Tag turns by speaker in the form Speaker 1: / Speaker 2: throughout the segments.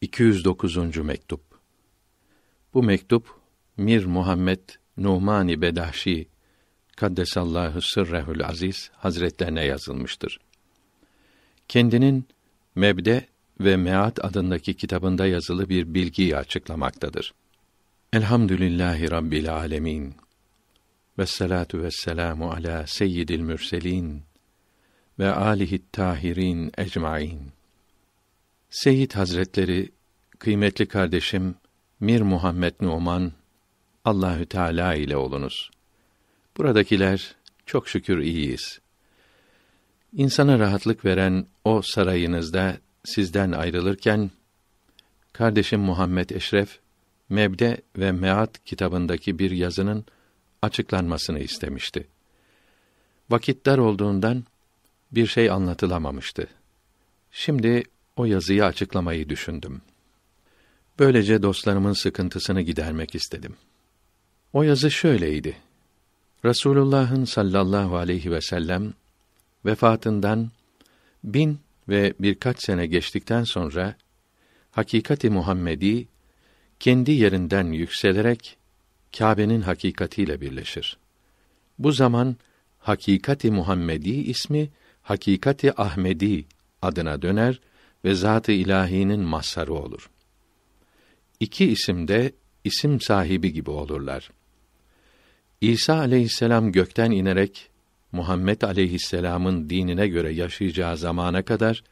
Speaker 1: 209. mektup. Bu mektup Mir Muhammed Nuhmani Bedahşi Kaddesallahu sırrehül aziz hazretlerine yazılmıştır. Kendinin Mebde ve Meat adındaki kitabında yazılı bir bilgiyi açıklamaktadır. Elhamdülillahi Rabbil alemin. Vessalatu vesselamu ala seyyidil mürselin ve alihi tahirin ecmaîn. Seyyid Hazretleri, kıymetli kardeşim Mir Muhammed Numan Allahü Teala ile olunuz. Buradakiler çok şükür iyiyiz. İnsana rahatlık veren o sarayınızda sizden ayrılırken kardeşim Muhammed Eşref Mebde ve Meat kitabındaki bir yazının açıklanmasını istemişti. Vakit dar olduğundan bir şey anlatılamamıştı. Şimdi o yazıyı açıklamayı düşündüm. Böylece dostlarımın sıkıntısını gidermek istedim. O yazı şöyleydi. Rasulullah'ın sallallahu aleyhi ve sellem vefatından bin ve birkaç sene geçtikten sonra hakikati Muhammedi kendi yerinden yükselerek Kâbe'nin hakikatiyle birleşir. Bu zaman hakikati Muhammedi ismi hakikati Ahmedi adına döner ve zat-ı ilahinin mazharı olur. İki isim de isim sahibi gibi olurlar. İsa aleyhisselam gökten inerek Muhammed aleyhisselamın dinine göre yaşayacağı zamana kadar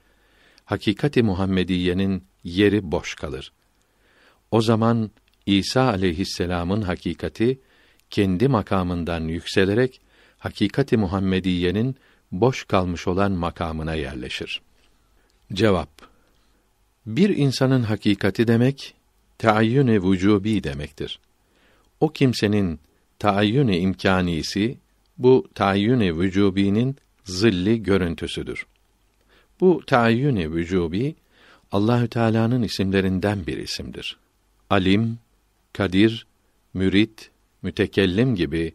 Speaker 1: hakikati Muhammediyenin yeri boş kalır. O zaman İsa aleyhisselamın hakikati kendi makamından yükselerek hakikati Muhammediyenin boş kalmış olan makamına yerleşir. Cevap Bir insanın hakikati demek, taayyün-i vücubi demektir. O kimsenin taayyün-i imkanisi, bu taayyün-i vücubinin zilli görüntüsüdür. Bu taayyün-i vücubi, Allahü Teala'nın isimlerinden bir isimdir. Alim, Kadir, Mürit, Mütekellim gibi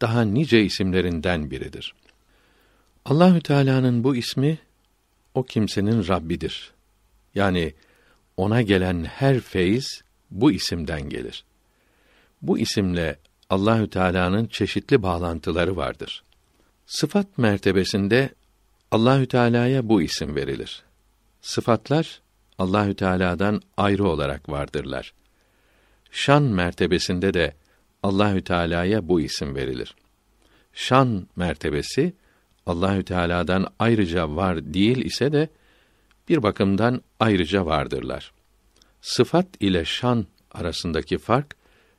Speaker 1: daha nice isimlerinden biridir. Allahü Teala'nın bu ismi o kimsenin Rabbidir. Yani ona gelen her feyiz bu isimden gelir. Bu isimle Allahü Teala'nın çeşitli bağlantıları vardır. Sıfat mertebesinde Allahü Teala'ya bu isim verilir. Sıfatlar Allahü Teala'dan ayrı olarak vardırlar. Şan mertebesinde de Allahü Teala'ya bu isim verilir. Şan mertebesi Allahü Teala'dan ayrıca var değil ise de bir bakımdan ayrıca vardırlar. Sıfat ile şan arasındaki fark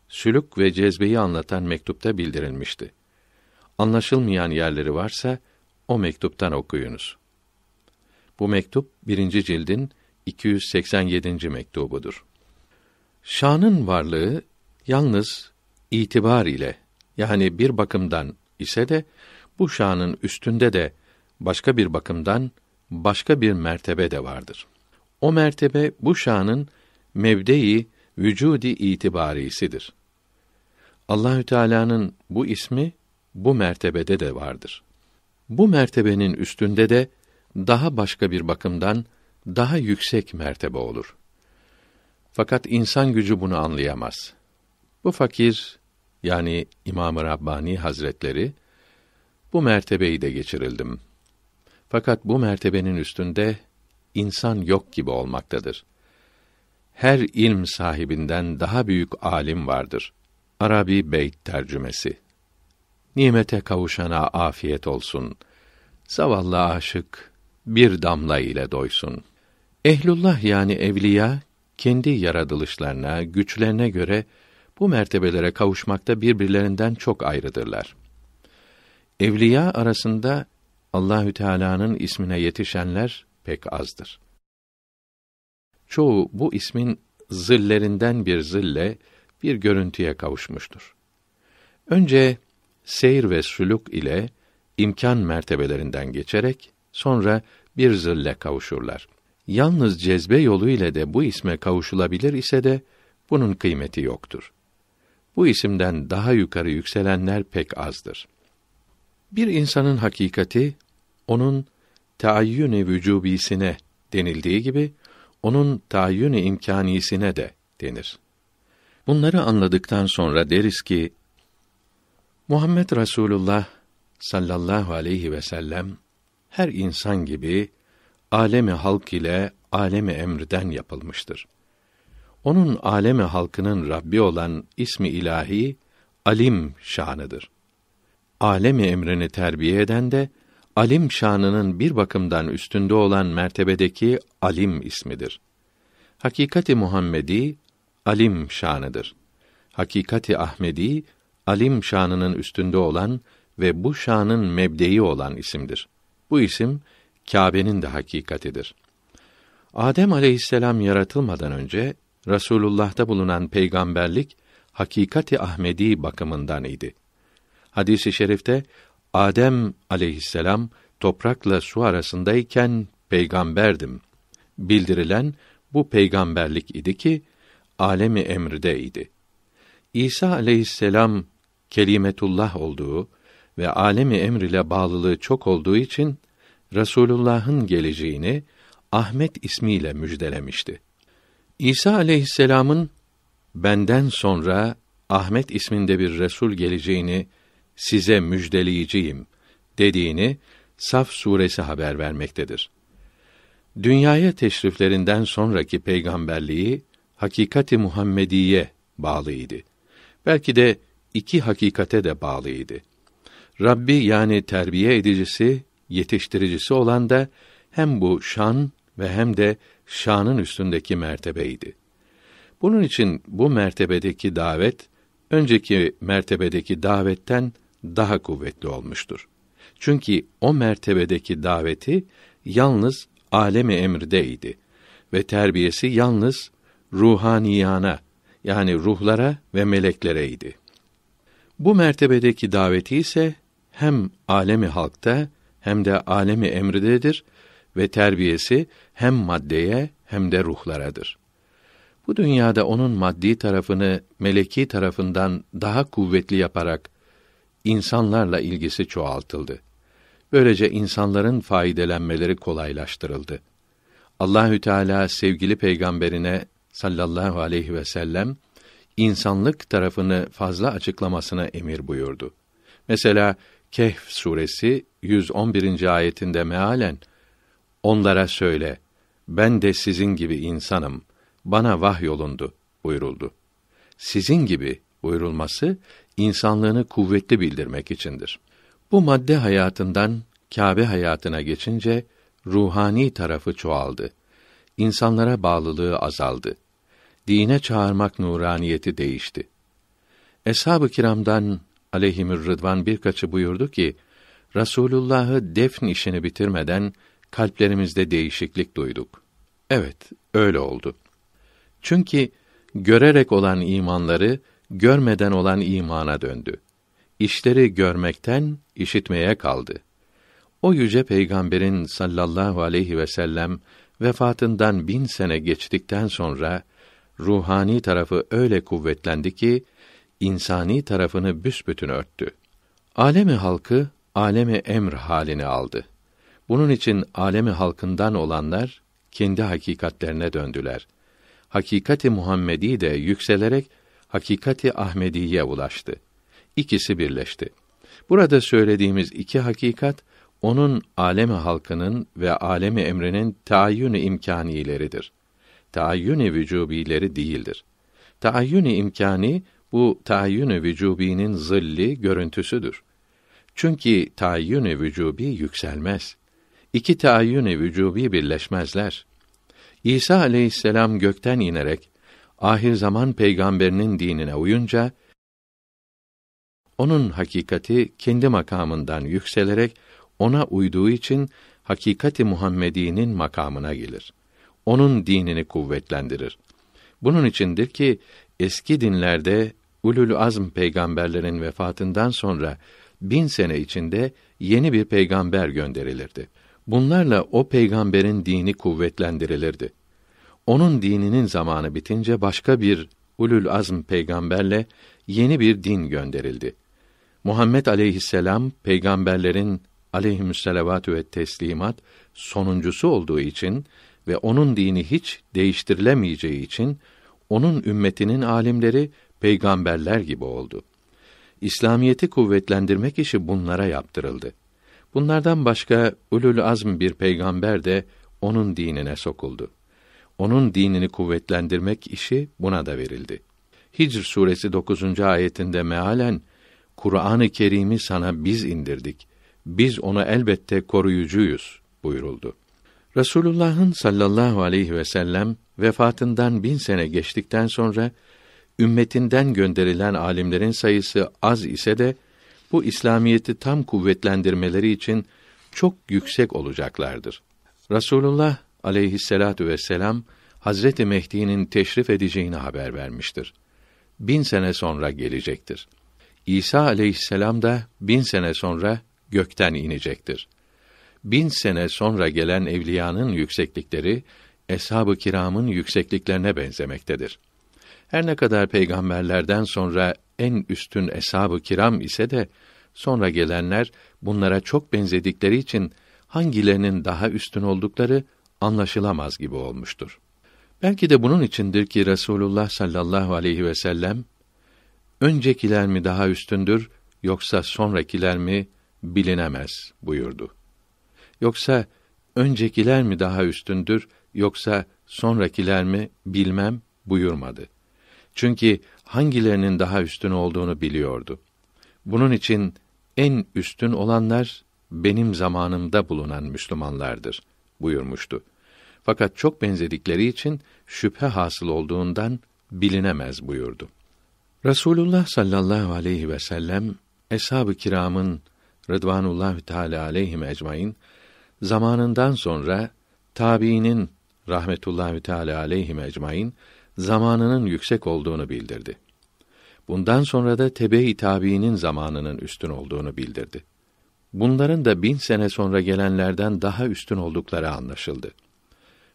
Speaker 1: sülük ve cezbeyi anlatan mektupta bildirilmişti. Anlaşılmayan yerleri varsa o mektuptan okuyunuz. Bu mektup birinci cildin 287. mektubudur. Şanın varlığı yalnız itibar ile yani bir bakımdan ise de bu şanın üstünde de başka bir bakımdan başka bir mertebe de vardır. O mertebe bu şanın mevdeyi vücudi itibarisidir. Allahü Teala'nın bu ismi bu mertebede de vardır. Bu mertebenin üstünde de daha başka bir bakımdan daha yüksek mertebe olur. Fakat insan gücü bunu anlayamaz. Bu fakir yani İmam-ı Rabbani Hazretleri bu mertebeyi de geçirildim. Fakat bu mertebenin üstünde insan yok gibi olmaktadır. Her ilm sahibinden daha büyük alim vardır. Arabi Beyt tercümesi. Nimete kavuşana afiyet olsun. Zavallı aşık bir damla ile doysun. Ehlullah yani evliya kendi yaratılışlarına, güçlerine göre bu mertebelere kavuşmakta birbirlerinden çok ayrıdırlar. Evliya arasında Allahü Teala'nın ismine yetişenler pek azdır. Çoğu bu ismin zillerinden bir zille bir görüntüye kavuşmuştur. Önce seyir ve sülük ile imkan mertebelerinden geçerek sonra bir zille kavuşurlar. Yalnız cezbe yolu ile de bu isme kavuşulabilir ise de bunun kıymeti yoktur. Bu isimden daha yukarı yükselenler pek azdır.'' Bir insanın hakikati onun taayyün-i vücubisine denildiği gibi onun taayyün-i imkanisine de denir. Bunları anladıktan sonra deriz ki Muhammed Rasulullah sallallahu aleyhi ve sellem her insan gibi alemi halk ile alemi emrden yapılmıştır. Onun alemi halkının Rabbi olan ismi ilahi Alim şanıdır alemi emrini terbiye eden de alim şanının bir bakımdan üstünde olan mertebedeki alim ismidir. Hakikati Muhammedi alim şanıdır. Hakikati Ahmedi alim şanının üstünde olan ve bu şanın mebdeyi olan isimdir. Bu isim Kâbe'nin de hakikatidir. Adem aleyhisselam yaratılmadan önce Rasulullah'ta bulunan peygamberlik hakikati Ahmedi bakımından idi. Hadisi şerifte Adem aleyhisselam toprakla su arasındayken peygamberdim. Bildirilen bu peygamberlik idi ki alemi emride idi. İsa aleyhisselam kelimetullah olduğu ve alemi emr ile bağlılığı çok olduğu için Resulullah'ın geleceğini Ahmet ismiyle müjdelemişti. İsa aleyhisselamın benden sonra Ahmet isminde bir resul geleceğini size müjdeleyiciyim dediğini Saf suresi haber vermektedir. Dünyaya teşriflerinden sonraki peygamberliği hakikati Muhammediye bağlıydı. Belki de iki hakikate de bağlıydı. Rabbi yani terbiye edicisi, yetiştiricisi olan da hem bu şan ve hem de şanın üstündeki mertebeydi. Bunun için bu mertebedeki davet önceki mertebedeki davetten daha kuvvetli olmuştur. Çünkü o mertebedeki daveti yalnız alemi emrdeydi ve terbiyesi yalnız ruhaniyana yani ruhlara ve meleklereydi. Bu mertebedeki daveti ise hem alemi halkta hem de alemi emridedir ve terbiyesi hem maddeye hem de ruhlaradır. Bu dünyada onun maddi tarafını meleki tarafından daha kuvvetli yaparak insanlarla ilgisi çoğaltıldı. Böylece insanların faydelenmeleri kolaylaştırıldı. Allahü Teala sevgili peygamberine sallallahu aleyhi ve sellem insanlık tarafını fazla açıklamasına emir buyurdu. Mesela Kehf suresi 111. ayetinde mealen onlara söyle ben de sizin gibi insanım bana vah yolundu buyuruldu. Sizin gibi buyurulması insanlığını kuvvetli bildirmek içindir. Bu madde hayatından Kâbe hayatına geçince ruhani tarafı çoğaldı. İnsanlara bağlılığı azaldı. Dine çağırmak nuraniyeti değişti. Eshab-ı kiramdan aleyhimür rıdvan birkaçı buyurdu ki, Rasulullah'ı defn işini bitirmeden kalplerimizde değişiklik duyduk. Evet, öyle oldu. Çünkü görerek olan imanları görmeden olan imana döndü. İşleri görmekten işitmeye kaldı. O yüce peygamberin sallallahu aleyhi ve sellem vefatından bin sene geçtikten sonra ruhani tarafı öyle kuvvetlendi ki insani tarafını büsbütün örttü. Alemi halkı alemi emr halini aldı. Bunun için alemi halkından olanlar kendi hakikatlerine döndüler. Hakikati Muhammedi de yükselerek hakikati Ahmediye ulaştı. İkisi birleşti. Burada söylediğimiz iki hakikat onun alemi halkının ve alemi emrinin taayyünü imkanileridir. Taayyünü vücubileri değildir. Taayyünü imkani bu taayyünü vücubinin zilli görüntüsüdür. Çünkü taayyünü vücubi yükselmez. İki taayyünü vücubi birleşmezler. İsa aleyhisselam gökten inerek ahir zaman peygamberinin dinine uyunca onun hakikati kendi makamından yükselerek ona uyduğu için hakikati Muhammedi'nin makamına gelir. Onun dinini kuvvetlendirir. Bunun içindir ki eski dinlerde ulul azm peygamberlerin vefatından sonra bin sene içinde yeni bir peygamber gönderilirdi. Bunlarla o peygamberin dini kuvvetlendirilirdi. Onun dininin zamanı bitince başka bir ulul azm peygamberle yeni bir din gönderildi. Muhammed aleyhisselam peygamberlerin aleyhimüsselavatü ve teslimat sonuncusu olduğu için ve onun dini hiç değiştirilemeyeceği için onun ümmetinin alimleri peygamberler gibi oldu. İslamiyeti kuvvetlendirmek işi bunlara yaptırıldı. Bunlardan başka ulul azm bir peygamber de onun dinine sokuldu onun dinini kuvvetlendirmek işi buna da verildi. Hicr suresi 9. ayetinde mealen Kur'an-ı Kerim'i sana biz indirdik. Biz onu elbette koruyucuyuz buyuruldu. Resulullah'ın sallallahu aleyhi ve sellem vefatından bin sene geçtikten sonra ümmetinden gönderilen alimlerin sayısı az ise de bu İslamiyeti tam kuvvetlendirmeleri için çok yüksek olacaklardır. Rasulullah aleyhisselatu vesselam Hazreti Mehdi'nin teşrif edeceğini haber vermiştir. Bin sene sonra gelecektir. İsa aleyhisselam da bin sene sonra gökten inecektir. Bin sene sonra gelen evliyanın yükseklikleri, eshab-ı kiramın yüksekliklerine benzemektedir. Her ne kadar peygamberlerden sonra en üstün eshab-ı kiram ise de, sonra gelenler bunlara çok benzedikleri için hangilerinin daha üstün oldukları anlaşılamaz gibi olmuştur. Belki de bunun içindir ki Resulullah sallallahu aleyhi ve sellem öncekiler mi daha üstündür yoksa sonrakiler mi bilinemez buyurdu. Yoksa öncekiler mi daha üstündür yoksa sonrakiler mi bilmem buyurmadı. Çünkü hangilerinin daha üstün olduğunu biliyordu. Bunun için en üstün olanlar benim zamanımda bulunan Müslümanlardır.'' buyurmuştu. Fakat çok benzedikleri için şüphe hasıl olduğundan bilinemez buyurdu. Rasulullah sallallahu aleyhi ve sellem eshab-ı kiramın Rıdvanullahü Teala aleyhim ecmaîn zamanından sonra tabiinin rahmetullahü teala aleyhim ecmaîn zamanının yüksek olduğunu bildirdi. Bundan sonra da tebe-i tabiinin zamanının üstün olduğunu bildirdi bunların da bin sene sonra gelenlerden daha üstün oldukları anlaşıldı.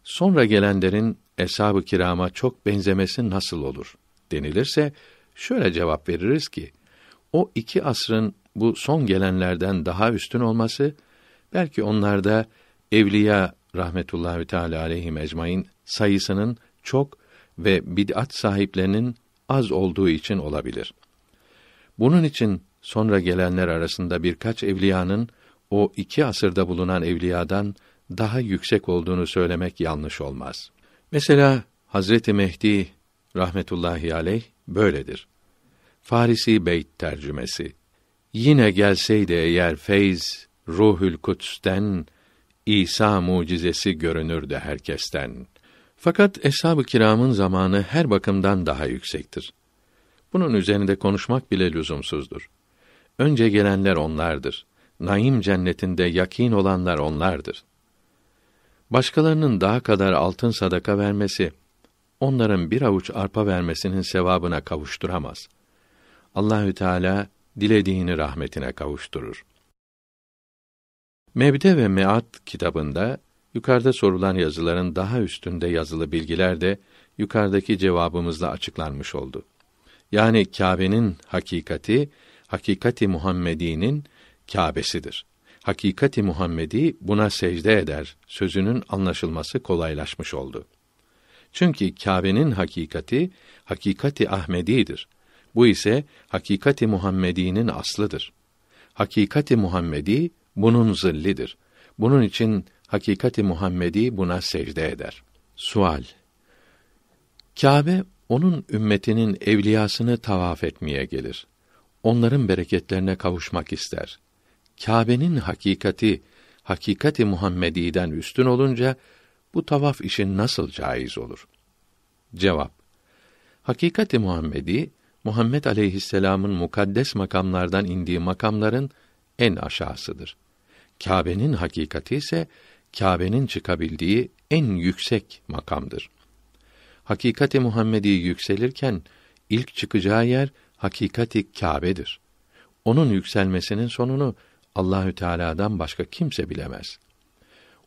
Speaker 1: Sonra gelenlerin eshab-ı kirama çok benzemesi nasıl olur denilirse şöyle cevap veririz ki o iki asrın bu son gelenlerden daha üstün olması belki onlarda evliya rahmetullahi teala aleyhi ecmain sayısının çok ve bid'at sahiplerinin az olduğu için olabilir. Bunun için sonra gelenler arasında birkaç evliyanın o iki asırda bulunan evliyadan daha yüksek olduğunu söylemek yanlış olmaz. Mesela Hazreti Mehdi rahmetullahi aleyh böyledir. Farisi Beyt tercümesi. Yine gelseydi eğer feyz Ruhül kutsten İsa mucizesi görünürdü herkesten. Fakat eshab-ı kiramın zamanı her bakımdan daha yüksektir. Bunun üzerinde konuşmak bile lüzumsuzdur. Önce gelenler onlardır. Naim cennetinde yakin olanlar onlardır. Başkalarının daha kadar altın sadaka vermesi, onların bir avuç arpa vermesinin sevabına kavuşturamaz. Allahü Teala dilediğini rahmetine kavuşturur. Mebde ve Meat kitabında yukarıda sorulan yazıların daha üstünde yazılı bilgiler de yukarıdaki cevabımızla açıklanmış oldu. Yani Kâbe'nin hakikati hakikati Muhammedi'nin Kâbesidir. Hakikati Muhammedi buna secde eder sözünün anlaşılması kolaylaşmış oldu. Çünkü Kâbe'nin hakikati hakikati Ahmedi'dir. Bu ise hakikati Muhammedi'nin aslıdır. Hakikati Muhammedi bunun zillidir. Bunun için hakikati Muhammedi buna secde eder. Sual Kâbe onun ümmetinin evliyasını tavaf etmeye gelir onların bereketlerine kavuşmak ister. Kâbe'nin hakikati hakikati Muhammedi'den üstün olunca bu tavaf işi nasıl caiz olur? Cevap: Hakikati Muhammedi Muhammed aleyhisselamın mukaddes makamlardan indiği makamların en aşağısıdır. Kâbe'nin hakikati ise Kâbe'nin çıkabildiği en yüksek makamdır. Hakikati Muhammedi yükselirken ilk çıkacağı yer hakikati Kâbe'dir. Onun yükselmesinin sonunu Allahü Teala'dan başka kimse bilemez.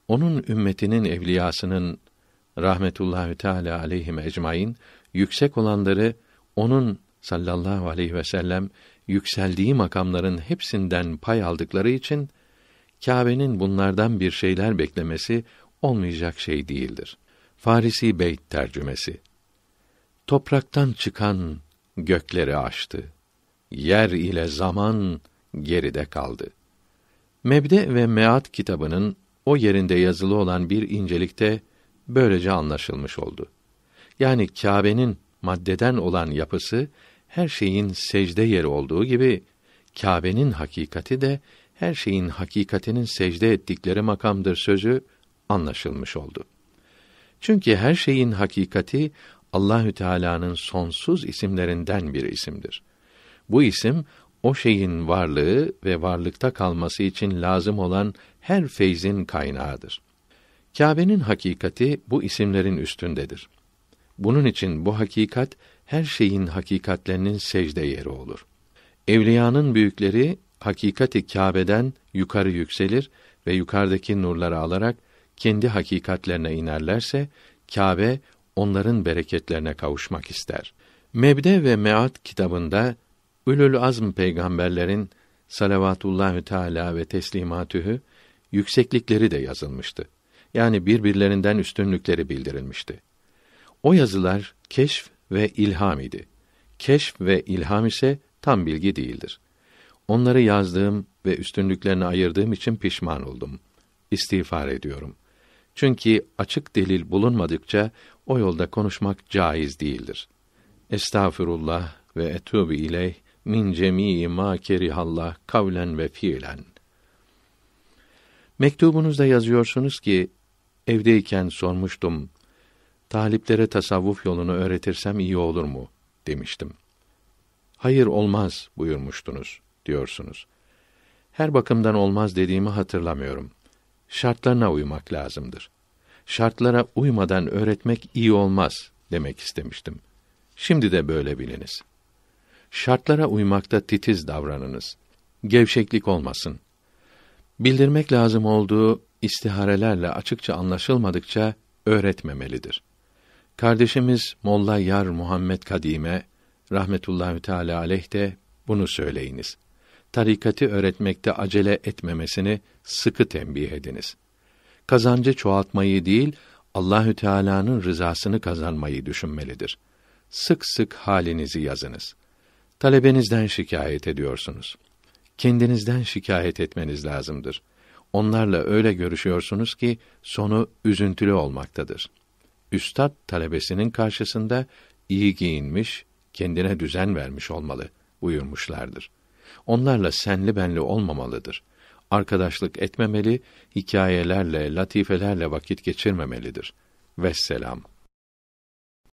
Speaker 1: Onun ümmetinin evliyasının rahmetullahü teala aleyhi ecmaîn yüksek olanları onun sallallahu aleyhi ve sellem yükseldiği makamların hepsinden pay aldıkları için Kâbe'nin bunlardan bir şeyler beklemesi olmayacak şey değildir. Farisi Beyt tercümesi. Topraktan çıkan gökleri aştı. Yer ile zaman geride kaldı. Mebde ve Meat kitabının o yerinde yazılı olan bir incelikte böylece anlaşılmış oldu. Yani Kâbe'nin maddeden olan yapısı her şeyin secde yeri olduğu gibi Kâbe'nin hakikati de her şeyin hakikatinin secde ettikleri makamdır sözü anlaşılmış oldu. Çünkü her şeyin hakikati Allahü Teala'nın sonsuz isimlerinden bir isimdir. Bu isim o şeyin varlığı ve varlıkta kalması için lazım olan her feyzin kaynağıdır. Kâbe'nin hakikati bu isimlerin üstündedir. Bunun için bu hakikat her şeyin hakikatlerinin secde yeri olur. Evliyanın büyükleri hakikati Kâbe'den yukarı yükselir ve yukarıdaki nurları alarak kendi hakikatlerine inerlerse Kâbe onların bereketlerine kavuşmak ister. Mebde ve Meat kitabında Ülül Azm peygamberlerin salavatullahü teala ve teslimatühü yükseklikleri de yazılmıştı. Yani birbirlerinden üstünlükleri bildirilmişti. O yazılar keşf ve ilham idi. Keşf ve ilham ise tam bilgi değildir. Onları yazdığım ve üstünlüklerini ayırdığım için pişman oldum. İstiğfar ediyorum. Çünkü açık delil bulunmadıkça o yolda konuşmak caiz değildir. Estağfirullah ve etûbü ileyh min cemii ma kerihallah kavlen ve fiilen. Mektubunuzda yazıyorsunuz ki evdeyken sormuştum. Taliplere tasavvuf yolunu öğretirsem iyi olur mu demiştim. Hayır olmaz buyurmuştunuz diyorsunuz. Her bakımdan olmaz dediğimi hatırlamıyorum. Şartlarına uymak lazımdır.'' şartlara uymadan öğretmek iyi olmaz demek istemiştim. Şimdi de böyle biliniz. Şartlara uymakta titiz davranınız. Gevşeklik olmasın. Bildirmek lazım olduğu istiharelerle açıkça anlaşılmadıkça öğretmemelidir. Kardeşimiz Molla Yar Muhammed Kadime rahmetullahi teala aleyh de bunu söyleyiniz. Tarikatı öğretmekte acele etmemesini sıkı tembih ediniz.'' kazancı çoğaltmayı değil, Allahü Teala'nın rızasını kazanmayı düşünmelidir. Sık sık halinizi yazınız. Talebenizden şikayet ediyorsunuz. Kendinizden şikayet etmeniz lazımdır. Onlarla öyle görüşüyorsunuz ki sonu üzüntülü olmaktadır. Üstad talebesinin karşısında iyi giyinmiş, kendine düzen vermiş olmalı buyurmuşlardır. Onlarla senli benli olmamalıdır arkadaşlık etmemeli, hikayelerle, latifelerle vakit geçirmemelidir. Vesselam.